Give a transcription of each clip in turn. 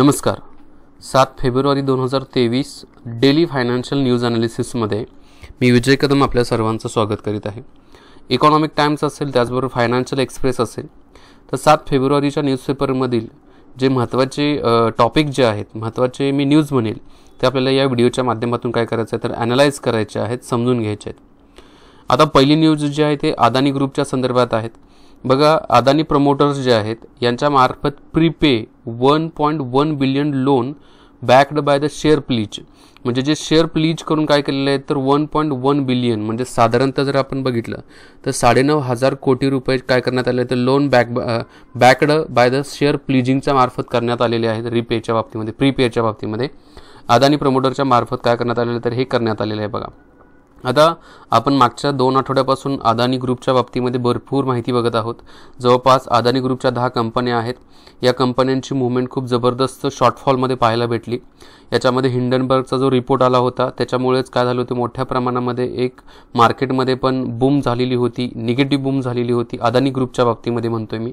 नमस्कार सात फेब्रुवारी दोन हजार तेवीस डेली फायनान्शियल न्यूज अनालिसिसमध्ये मी विजय कदम आपल्या सर्वांचं स्वागत करीत आहे इकॉनॉमिक टाइम्स असेल त्याचबरोबर फायनान्शियल एक्सप्रेस असेल तर सात फेब्रुवारीच्या न्यूजपेपरमधील जे महत्त्वाचे टॉपिक जे आहेत महत्त्वाचे मी न्यूज म्हणेल ते आपल्याला या व्हिडिओच्या माध्यमातून काय करायचं आहे तर ॲनालाइज करायचे आहेत समजून घ्यायचे आहेत आता पहिली न्यूज जी आहे ते अदानी ग्रुपच्या संदर्भात आहेत बघा अदानी प्रमोटर्स जे आहेत यांच्या मार्फत prepay one point one billion loan backed by the share pledge म्हणजे जे शेअर प्लीज करून काय केलेलं आहे तर वन पॉईंट वन बिलियन म्हणजे साधारणतः जर आपण बघितलं तर साडेनऊ हजार कोटी रुपये काय करण्यात आले तर loan back backed by the share प्लीजिंगच्या मार्फत करण्यात आलेले आहेत रिपेच्या बाबतीमध्ये प्रीपेच्या बाबतीमध्ये अदानी प्रमोटरच्या मार्फत काय करण्यात आलेलं तर हे करण्यात आलेलं आहे बघा आता आपण मागच्या दोन आठवड्यापासून अदानी ग्रुपच्या बाबतीमध्ये भरपूर माहिती बघत आहोत जवळपास अदानी ग्रुपच्या दहा कंपन्या आहेत या कंपन्यांची मुवमेंट खूप जबरदस्त शॉर्टफॉलमध्ये पाहायला भेटली याच्यामध्ये हिंडनबर्गचा जो रिपोर्ट आला होता त्याच्यामुळेच काय झालं होतं मोठ्या प्रमाणामध्ये एक मार्केटमध्ये पण बूम झालेली होती निगेटिव्ह बूम झालेली होती अदानी ग्रुपच्या बाबतीमध्ये म्हणतोय मी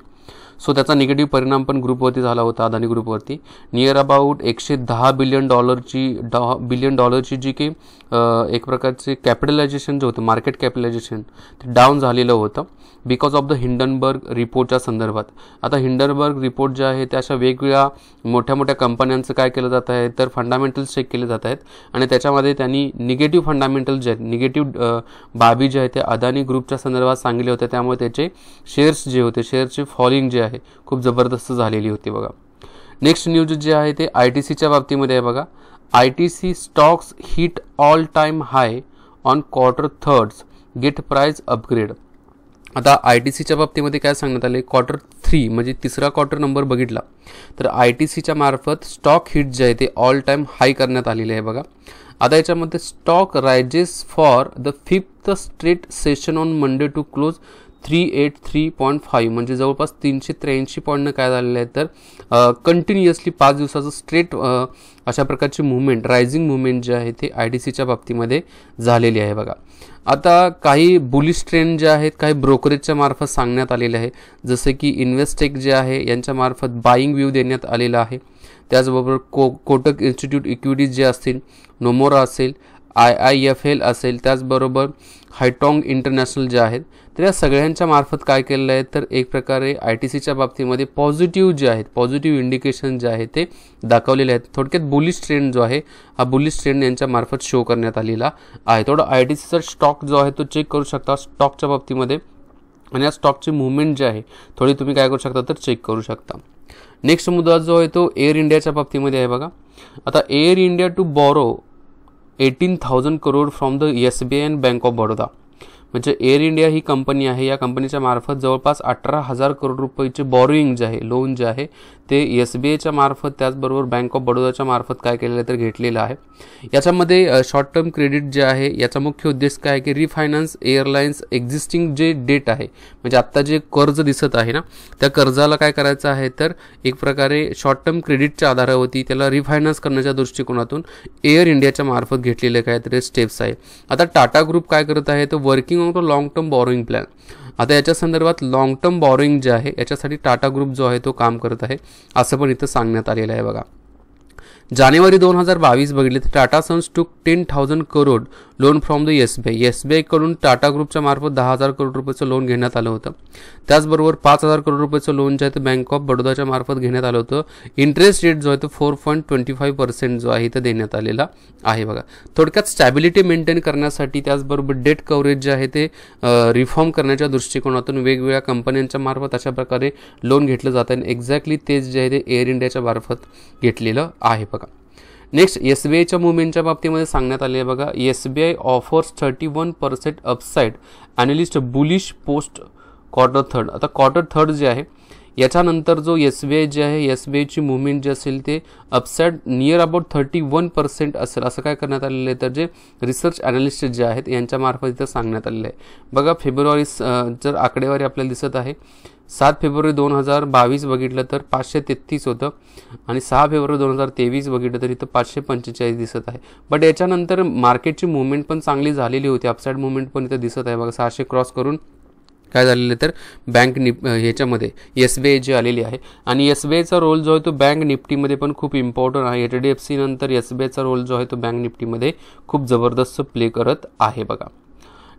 सो त्याचा निगेटिव्ह परिणाम पण ग्रुपवरती झाला होता अदानी ग्रुपवरती नियर अबाउट एकशे दहा बिलियन डॉलरची डॉ बिलियन डॉलरची जी काही एक प्रकारचे कॅपिटलायझेशन जे होतं मार्केट कॅपिटलायझेशन ते डाऊन झालेलं होतं बिकॉज ऑफ द हिंडनबर्ग रिपोर्टच्या संदर्भात आता हिंडनबर्ग रिपोर्ट जे आहे ते अशा वेगवेगळ्या मोठ्या मोठ्या कंपन्यांचं काय केलं जात आहे तर फंडामेंटल्स चेक केले जात आहेत आणि त्याच्यामध्ये त्यांनी निगेटिव्ह फंडामेंटल जे आहेत निगेटिव्ह बाबी जे आहेत ते अदानी ग्रुपच्या संदर्भात सांगितले होते त्यामुळे त्याचे शेअर्स जे होते शेअरचे फॉलिंग जे आहे खूप जबरदस्त झालेली होती बघा नेक्स्ट न्यूज जे आहे ते आय टी सीच्या बाबतीमध्ये आहे बघा I T C stocks hit all time high on quarter thirds get price upgrade आता आय टी सीच्या बाबतीमध्ये काय सांगण्यात आले क्वार्टर थ्री म्हणजे तिसरा क्वार्टर नंबर बघितला तर आय टी सीच्या मार्फत स्टॉक हिट जे आहे ते ऑल टाइम हाय करण्यात आलेले आहे बघा आता याच्यामध्ये stock rises for the fifth straight session on Monday to close three eight three point five म्हणजे जवळपास तीनशे त्र्याऐंशी पॉईंटनं काय झालेलं आहे तर कंटिन्युअसली पाच दिवसाचं स्ट्रेट अशा प्रकारची मुवमेंट रायझिंग मुवमेंट जे आहे ते आय डी सीच्या बाबतीमध्ये झालेली आहे बघा आता काही बुलिश ट्रेंड जे आहेत काही ब्रोकरेजच्या मार्फत सांगण्यात आलेले आहे जसे की इन्व्हेस्टेक जे आहे यांच्यामार्फत मार्फत बाईंग व्ह्यू देण्यात आलेला आहे त्याचबरोबर को कोटक इन्स्टिट्यूट इक्विटीज जे असतील नोमोरा असेल आय आय एफ एल असेल त्याचबरोबर हायटॉंग इंटरनॅशनल जे आहेत तर या सगळ्यांच्या मार्फत काय केलेलं आहे तर एक प्रकारे आय टी सीच्या बाबतीमध्ये पॉझिटिव्ह जे आहेत पॉझिटिव्ह इंडिकेशन जे आहे ते दाखवलेले आहेत थोडक्यात बुलिश ट्रेंड जो आहे हा बुलिश ट्रेंड यांच्या मार्फत शो करण्यात आलेला आहे थोडं आय टी सीचा स्टॉक जो आहे तो चेक करू शकता स्टॉकच्या बाबतीमध्ये आणि या स्टॉकची मुवमेंट जे आहे थोडी तुम्ही काय करू शकता तर चेक करू शकता नेक्स्ट मुद्दा जो आहे तो एअर इंडियाच्या बाबतीमध्ये आहे बघा आता Air India to borrow 18,000 crore from the SBI and Bank of Baroda. म्हणजे एअर इंडिया ही कंपनी आहे या कंपनीच्या मार्फत जवळपास अठरा हजार करोड रुपयेचे बॉरोईंग जे आहे लोन जे आहे ते एस बी आयच्या मार्फत त्याचबरोबर बँक ऑफ बडोदाच्या मार्फत काय केलेलं आहे तर घेतलेलं आहे याच्यामध्ये शॉर्ट टर्म क्रेडिट जे आहे याचा मुख्य उद्देश काय की रिफायनान्स एअरलाइन्स एक्झिस्टिंग जे डेट आहे म्हणजे आत्ता जे कर्ज दिसत आहे ना त्या कर्जाला काय करायचं आहे तर एक प्रकारे शॉर्ट टर्म क्रेडिटच्या आधारावरती त्याला रिफायनान्स करण्याच्या दृष्टिकोनातून एअर इंडियाच्या मार्फत घेतलेले काय तरी स्टेप्स आहे आता टाटा ग्रुप काय करत आहे तर वर्किंग तो लाँग टर्म बॉरोईंग प्लॅन आता याच्या संदर्भात लाँग टर्म बॉरोईंग जे आहे याच्यासाठी टाटा ग्रुप जो आहे तो काम करत आहे असं पण इथं सांगण्यात आलेलं आहे बघा जानेवारी दोन हजार बावीस बघितले तर Tata Sons took ten thousand crore loan from the S B I S B आयकडून टाटा ग्रुपच्या मार्फत दहा हजार करोड रुपयाचं लोन घेण्यात आलं होतं त्याचबरोबर पाच हजार करोड रुपयाचं लोन जे आहे ते बँक ऑफ बडोदाच्या मार्फत घेण्यात आलं होतं इंटरेस्ट रेट जो आहे तो four point twenty five percent जो आहे तो देण्यात आलेला आहे बघा थोडक्यात स्टॅबिलिटी मेंटेन करण्यासाठी त्याचबरोबर डेट कव्हरेज जे आहे ते रिफॉर्म करण्याच्या दृष्टिकोनातून वेगवेगळ्या कंपन्यांच्या मार्फत अशा प्रकारे लोन घेतलं जातं आणि एक्झॅक्टली तेच जे आहे ते एअर इंडियाच्या मार्फत घेतलेलं आहे नेक्स्ट एस बी आयच्या मुवमेंटच्या बाबतीमध्ये सांगण्यात आले आहे बघा S B I offers thirty one percent upside analyst bullish post quarter third आता क्वार्टर थर्ड जे आहे याच्यानंतर जो एस बी आय जे आहे एस बी आयची मुवमेंट जी असेल ते upside near about thirty one percent असेल असं काय करण्यात आलेलं आहे तर जे रिसर्च अॅनालिस्ट जे आहेत यांच्यामार्फत इथं सांगण्यात आलेलं आहे बघा फेब्रुवारी जर आकडेवारी आपल्याला दिसत आहे सात फेब्रुवारी दोन हजार बावीस बघितलं तर पाचशे तेहतीस होतं आणि सहा फेब्रुवारी दोन हजार तेवीस बघितलं तर इथं पाचशे पंचेचाळीस दिसत आहे बट याच्यानंतर मार्केटची मुवमेंट पण चांगली झालेली होती अपसाईड मुवमेंट पण इथं दिसत आहे बघा सहाशे क्रॉस करून काय झालेलं तर बँक निप ह्याच्यामध्ये एस बी आय जी आलेली आहे आणि एस बी आयचा रोल जो आहे तो बँक निफ्टीमध्ये पण खूप इम्पॉर्टंट आहे एच डी एफ सीनंतर एस बी आयचा रोल जो आहे तो बँक निफ्टीमध्ये खूप जबरदस्त प्ले करत आहे बघा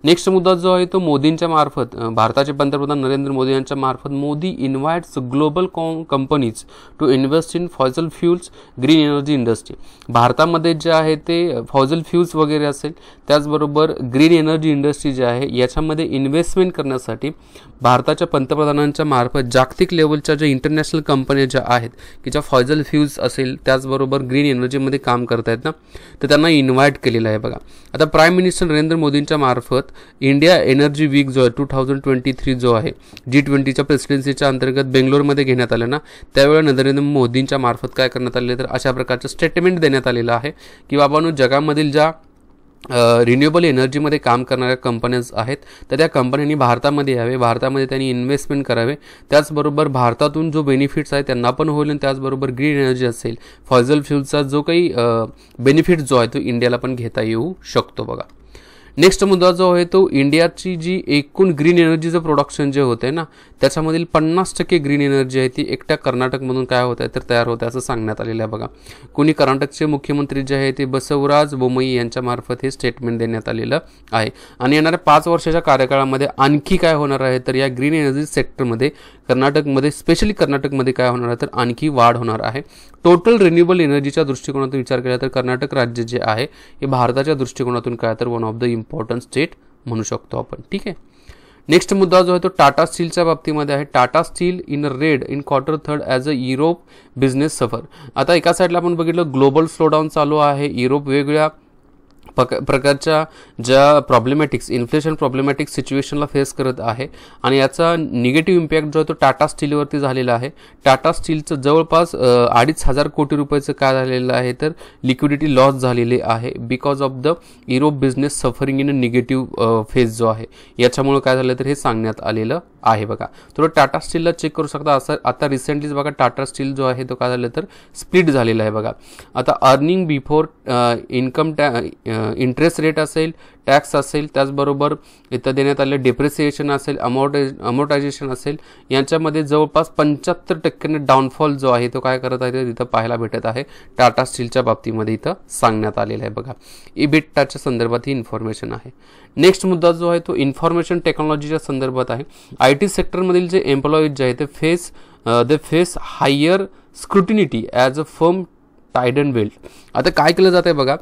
नेक्स्ट मुद्दा जो आहे तो मोदींच्या मार्फत भारताचे पंतप्रधान नरेंद्र मोदी यांच्या मार्फत मोदी इन्व्हाइट्स ग्लोबल कॉम companies to invest in fossil fuels green energy industry भारतामध्ये जे आहे ते फॉजल फ्युल्स वगैरे असेल त्याचबरोबर ग्रीन एनर्जी इंडस्ट्री जी आहे याच्यामध्ये इन्व्हेस्टमेंट करण्यासाठी भारताच्या पंतप्रधानांच्या मार्फत जागतिक लेवलच्या ज्या इंटरनॅशनल कंपन्या ज्या आहेत की ज्या फॉजल फ्युल्स असेल त्याचबरोबर ग्रीन एनर्जीमध्ये काम करत आहेत ना तर त्यांना इन्व्हाइट केलेलं आहे बघा आता प्राईम मिनिस्टर नरेंद्र मोदींच्या मार्फत इंडिया एनर्जी वीक जो आहे टू थाउजंड ट्वेंटी थ्री जो आहे जी ट्वेंटीच्या प्रेसिडेन्सीच्या अंतर्गत बेंगलोरमध्ये घेण्यात आलं ना त्यावेळी नरेंद्र मोदींच्या मार्फत काय करण्यात आले तर अशा प्रकारचं स्टेटमेंट देण्यात आलेलं आहे की बाबांनो जगामधील ज्या रिन्युएबल एनर्जीमध्ये काम करणाऱ्या कंपन्याज आहेत तर त्या कंपन्यांनी भारतामध्ये यावे भारतामध्ये त्यांनी इन्व्हेस्टमेंट करावे त्याचबरोबर भारतातून जो बेनिफिट्स आहे त्यांना पण होईल आणि त्याचबरोबर ग्रीन एनर्जी असेल फॉजल फ्यूलचा जो काही बेनिफिट जो आहे तो इंडियाला पण घेता येऊ शकतो बघा नेक्स्ट मुद्दा जो आहे तो इंडियाची जी एकूण ग्रीन एनर्जीचं प्रोडक्शन जे होते ना त्याच्यामधील पन्नास टक्के ग्रीन एनर्जी आहे ती एकट्या कर्नाटकमधून काय होत आहे तर तयार आहे असं सांगण्यात आलेलं आहे बघा कोणी कर्नाटकचे मुख्यमंत्री जे आहे ते बसवराज बोमई यांच्यामार्फत हे स्टेटमेंट देण्यात आलेलं आहे आणि येणाऱ्या पाच वर्षाच्या कार्यकाळामध्ये आणखी काय होणार आहे तर या ग्रीन एनर्जी सेक्टरमध्ये कर्नाटकमध्ये स्पेशली कर्नाटकमध्ये काय होणार आहे तर आणखी वाढ होणार आहे टोटल रिन्युएबल एनर्जीच्या दृष्टिकोनातून विचार केला तर कर्नाटक राज्य जे आहे हे भारताच्या दृष्टिकोनातून काय तर one of the important state म्हणू शकतो आपण ठीक आहे नेक्स्ट मुद्दा जो आहे तो टाटा स्टीलच्या बाबतीमध्ये आहे Tata steel in red in quarter third as a Europe business suffer आता एका साईडला आपण बघितलं ग्लोबल स्लोडाऊन चालू आहे युरोप वेगळ्या पक प्रकारच्या ज्या प्रॉब्लेमॅटिक्स इन्फ्लेशन प्रॉब्लेमॅटिक्स सिच्युएशनला फेस करत आहे आणि याचा निगेटिव्ह इम्पॅक्ट जो आहे तो टाटा स्टीलवरती झालेला आहे टाटा स्टीलचं जवळपास अडीच हजार कोटी रुपयाचं काय झालेलं आहे तर लिक्विडिटी लॉस झालेली आहे because of the Europe business suffering in a negative phase जो आहे याच्यामुळे काय झालं तर हे सांगण्यात आलेलं आहे बघा थोडं टाटा स्टीलला चेक करू शकता असं आता रिसेंटलीच बघा टाटा स्टील जो आहे तो काय झालं तर स्प्लिट झालेला आहे बघा आता अर्निंग बिफोर इन्कम टॅ इंटरेस्ट रेट असेल टॅक्स असेल त्याचबरोबर इथं देण्यात आले डिप्रिसिएशन असेल अमोटे अमोटायझेशन असेल यांच्यामध्ये जवळपास पंच्याहत्तर टक्क्याने डाऊनफॉल जो आहे तो काय करत आहे तिथं पाहायला भेटत आहे टाटा स्टीलच्या बाबतीमध्ये इथं सांगण्यात आलेलं आहे बघा इबिटाच्या संदर्भात ही इन्फॉर्मेशन आहे नेक्स्ट मुद्दा जो आहे तो इन्फॉर्मेशन टेक्नॉलॉजीच्या संदर्भात आहे आय टी सेक्टरमधील जे एम्प्लॉईज जे आहे ते face they face higher scrutiny as a firm tied belt आता काय केलं जात आहे बघा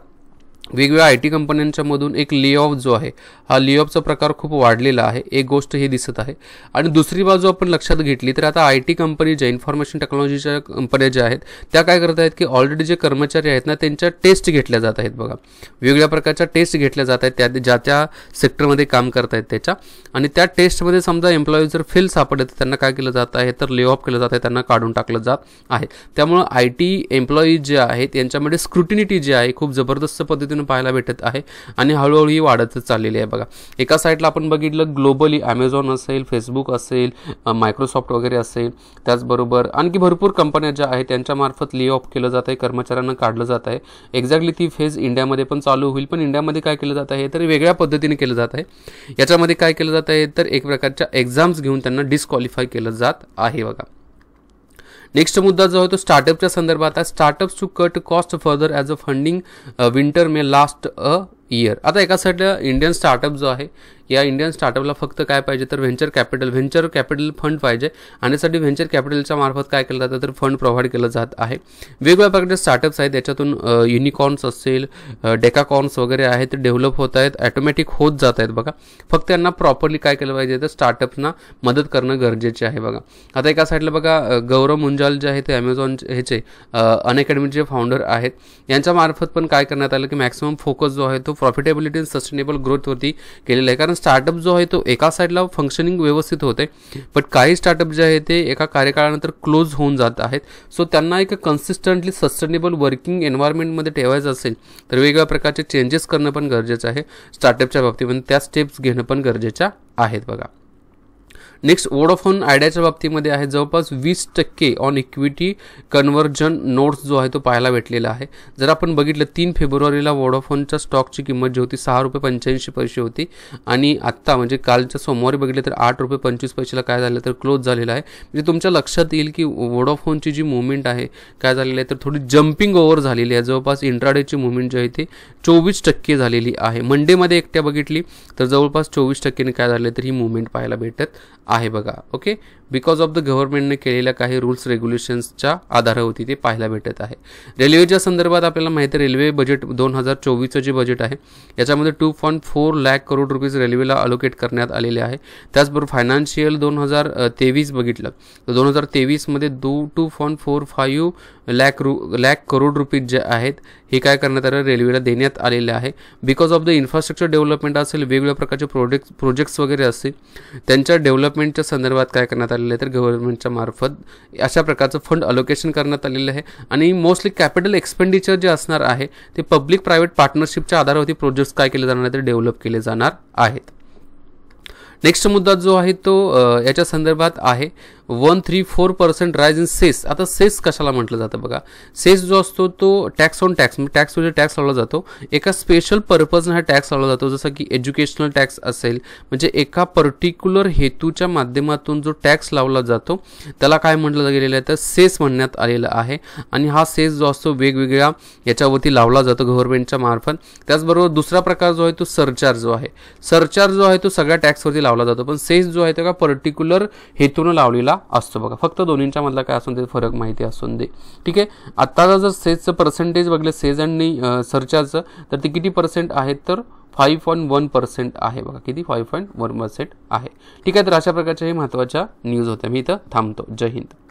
वेगवेगळ्या आय टी कंपन्यांच्यामधून एक लेऑफ जो आहे हा लेऑफचा प्रकार खूप वाढलेला आहे एक गोष्ट हे दिसत आहे आणि दुसरी बाजू आपण लक्षात घेतली तर आता आय टी कंपनी ज्या इन्फॉर्मेशन टेक्नॉलॉजीच्या कंपन्या ज्या आहेत त्या काय करत आहेत की ऑलरेडी जे कर्मचारी आहेत ना त्यांच्या टेस्ट घेतल्या जात आहेत बघा वेगवेगळ्या प्रकारच्या टेस्ट घेतल्या जात आहेत त्या ज्या त्या सेक्टरमध्ये काम करत आहेत त्याच्या आणि त्या टेस्टमध्ये समजा एम्प्लॉई जर फेल सापडले तर त्यांना काय केलं जात आहे तर ले ऑफ केलं जात आहे त्यांना काढून टाकलं जात आहे त्यामुळं आय टी एम्प्लॉई जे आहेत यांच्यामध्ये स्क्रुटिनिटी जी आहे खूप जबरदस्त पद्धतीने पद्धतीनं पाहायला भेटत आहे आणि हळूहळू ही वाढतच चाललेली आहे बघा एका साईडला आपण बघितलं ग्लोबली ॲमेझॉन असेल फेसबुक असेल मायक्रोसॉफ्ट वगैरे असेल त्याचबरोबर आणखी भरपूर कंपन्या ज्या आहेत त्यांच्या मार्फत ले ऑफ केलं जात आहे कर्मचाऱ्यांना काढलं जात आहे एक्झॅक्टली ती फेज इंडियामध्ये पण चालू होईल पण इंडियामध्ये काय केलं जात आहे तर वेगळ्या पद्धतीने केलं जात आहे याच्यामध्ये काय केलं जात आहे तर एक प्रकारच्या एक्झाम्स घेऊन त्यांना डिस्क्वालिफाय केलं जात आहे बघा नेक्स्ट मुद्दा जो है तो स्टार्टअपच्या संदर्भात आहे startup to cut cost further as a funding winter may last a year आता एका साईडला इंडियन स्टार्टअप जो आहे या इंडियन स्टार्टअपला फक्त काय पाहिजे तर venture capital venture capital fund पाहिजे आणि साठी व्हेंचर कॅपिटलच्या मार्फत काय केलं जातं तर फंड प्रोव्हाइड केलं जात आहे वेगवेगळ्या प्रकारचे स्टार्टअप्स आहेत त्याच्यातून युनिकॉर्न्स असेल डेकाकॉर्न्स वगैरे आहेत ते डेव्हलप होत आहेत ऑटोमॅटिक होत जात आहेत बघा फक्त त्यांना प्रॉपरली काय केलं पाहिजे तर स्टार्टअप्सना मदत करणं गरजेचे आहे बघा आता एका साईडला बघा गौरव मुंजाल जे आहे ते अमेझॉन ह्याचे अनअकॅडमीचे फाउंडर आहेत यांच्या मार्फत पण काय करण्यात आलं की मॅक्सिमम फोकस जो आहे तो प्रॉफिटेबिलिटी सस्टेनेबल ग्रोथवरती केलेला आहे कारण कारण स्टार्टअप जो आहे तो एका साईडला फंक्शनिंग व्यवस्थित होते बट काही स्टार्टअप जे आहे ते एका कार्यकाळानंतर क्लोज होऊन जात आहेत सो त्यांना एक कन्सिस्टंटली सस्टेनेबल वर्किंग एन्व्हायरमेंटमध्ये ठेवायचं असेल तर वेगवेगळ्या प्रकारचे चेंजेस करणं पण गरजेचं आहे स्टार्टअपच्या बाबतीमध्ये त्या स्टेप्स घेणं पण गरजेच्या आहेत बघा नेक्स्ट वोडाफोन आयडियाच्या बाबतीमध्ये आहे जवळपास वीस टक्के ऑन इक्विटी कन्व्हर्जन नोट्स जो आहे तो पाहायला भेटलेला आहे जर आपण बघितलं तीन फेब्रुवारीला वोडाफोनच्या स्टॉकची किंमत जी होती सहा रुपये पंच्याऐंशी पैसे होती आणि आत्ता म्हणजे कालच्या सोमवारी बघितलं तर आठ रुपये पंचवीस पैसेला काय झालं तर क्लोज झालेला आहे म्हणजे तुमच्या लक्षात येईल की वोडाफोनची जी मुवमेंट आहे काय झालेली आहे तर थोडी जम्पिंग ओव्हर झालेली आहे जवळपास इंट्राडेची मुवमेंट जी आहे ती चोवीस टक्के झालेली आहे मंडेमध्ये एकट्या बघितली तर जवळपास चोवीस टक्क्याने काय झाले तर ही मुवमेंट पाहायला भेटत आहे बघा ओके बिकॉज ऑफ द गव्हर्नमेंटने केलेल्या काही रूल्स रेग्युलेशन्सच्या आधारावरती ते पाहायला भेटत आहे रेल्वेच्या संदर्भात आपल्याला माहिती आहे रेल्वे बजेट दोन हजार चोवीसचं जे बजेट आहे याच्यामध्ये two point four lakh crore rupees रेल्वेला अलोकेट करण्यात आलेले आहे त्याचबरोबर फायनान्शियल दोन हजार तेवीस बघितलं तर दोन हजार तेवीसमध्ये दो two point four five lakh रु लॅक करोड रुपीज जे आहेत हे काय करण्यात आलं रेल्वेला देण्यात आलेले आहे because of the infrastructure development असेल वेगवेगळ्या प्रकारचे प्रोजेक्ट प्रोजेक्ट्स वगैरे असतील त्यांच्या डेव्हलपमेंटच्या संदर्भात काय करण्यात आलेलं आहे तर गव्हर्नमेंटच्या मार्फत अशा प्रकारचं फंड अलोकेशन करण्यात आलेलं आहे आणि मोस्टली कॅपिटल एक्सपेंडिचर जे असणार आहे ते पब्लिक प्रायव्हेट पार्टनरशिपच्या आधारावरती प्रोजेक्ट्स काय केले जाणार आहेत तर डेव्हलप केले जाणार आहेत नेक्स्ट मुद्दा जो आहे तो याच्या संदर्भात आहे one three four percent rise in cess आता सेस कशाला म्हटलं जातं बघा सेस जो असतो तो टॅक्स ऑन टॅक्स म्हणजे टॅक्स म्हणजे टॅक्स लावला जातो एका स्पेशल पर्पजनं हा टॅक्स लावला जातो जसं की एज्युकेशनल टॅक्स असेल म्हणजे एका पर्टिक्युलर हेतूच्या माध्यमातून जो टॅक्स लावला जातो त्याला काय म्हटलं गेलेलं आहे तर सेस म्हणण्यात आलेलं आहे आणि हा सेस जो असतो वेगवेगळ्या याच्यावरती लावला जातो गव्हर्नमेंटच्या मार्फत त्याचबरोबर दुसरा प्रकार जो आहे तो सरचार्ज जो आहे सरचार्ज जो आहे तो सगळ्या टॅक्सवरती लावला जातो पण सेस जो आहे तो का पर्टिक्युलर हेतूनं लावलेला दिलेला असतो बघा फक्त दोन्हींच्या मधला काय असून ते फरक माहिती असून दे ठीक आहे आत्ताचा जर सेजचं पर्सेंटेज बघले सेज आणि सरचार्जचं तर ते किती पर्सेंट आहेत तर फाईव्ह पॉईंट वन पर्सेंट आहे बघा किती फाईव्ह पॉईंट वन पर्सेंट आहे ठीक आहे तर अशा प्रकारच्या हे महत्त्वाच्या न्यूज होत्या मी इथं थांबतो जय हिंद